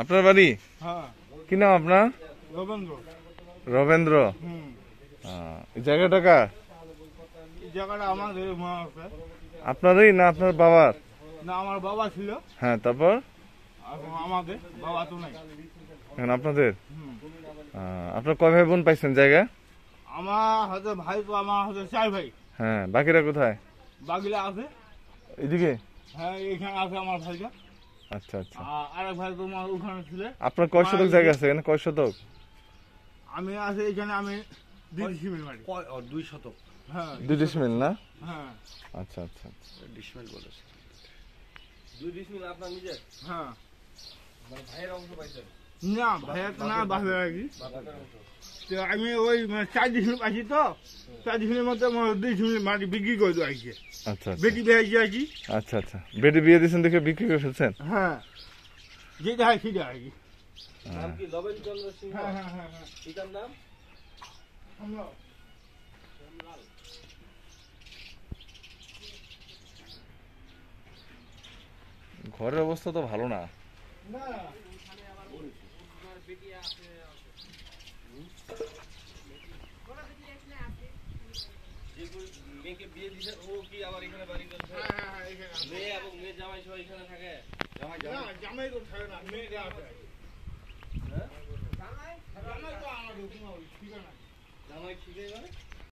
আপনার বাড়ি হ্যাঁ। কি নাম আপনার রবেন্দ্র রবেন্দ্র জায়গাটা কার জায়গাটা আমাদের আপনারই না আপনার বাবার না আমার বাবা ছিল হ্যাঁ তারপর আমাদের বাবা তো নাই এখন আপনাদের আপনার কয় ভাই বোন পাইছেন জায়গা আমার হয়তো ভাই তো আমার হয়তো চার ভাই হ্যাঁ বাকিরা কোথায় বাকিরা আছে এদিকে হ্যাঁ এখানে আছে আমার ভাইটা আচ্ছা আচ্ছা আরেক এক ভাই তোমার ওখানে ছিল আপনার কয় শতক জায়গা আছে এখানে কয় শতক আমি আছে এখানে আমি দুই ডিসমিল মাটি দুই শতক হ্যাঁ দুই ডিসমিল না হ্যাঁ আচ্ছা আচ্ছা ডিসমিল আচ্ছা। বলেছে দুই ডিসমিল আপনার নিজের হ্যাঁ মানে ভাইয়ের অংশ পাইছেন না ভাইয়ের না বাপের আগে তো আমি ওই মানে, চার দিন আছি তো চার দিনের মধ্যে দুই দিনের মাটি বিক্রি করে দেওয়া আজকে আচ্ছা, আচ্ছা বেটি বিয়ে হয়েছে আছি আচ্ছা আচ্ছা বেটি বিয়ে দিয়েছেন দেখে বিক্রি করে ফেলছেন হ্যাঁ যেটা হয় সেটা আর কি হ্যাঁ, হ্যাঁ, হ্যাঁ, হ্যাঁ। ঘরের অবস্থা তো ভালো না না বিয়ে দিছে ও কি আবার এখানে বাড়ি করছে হ্যাঁ, হ্যাঁ, হ্যাঁ, মেয়ে এবং মেয়ে জামাই সবাই এখানে থাকে জামাই জামাই তো থাকে না মেয়ে থাকে জামাই জামাই তো আমার ঠিকানা জামাই ঠিকানা মানে?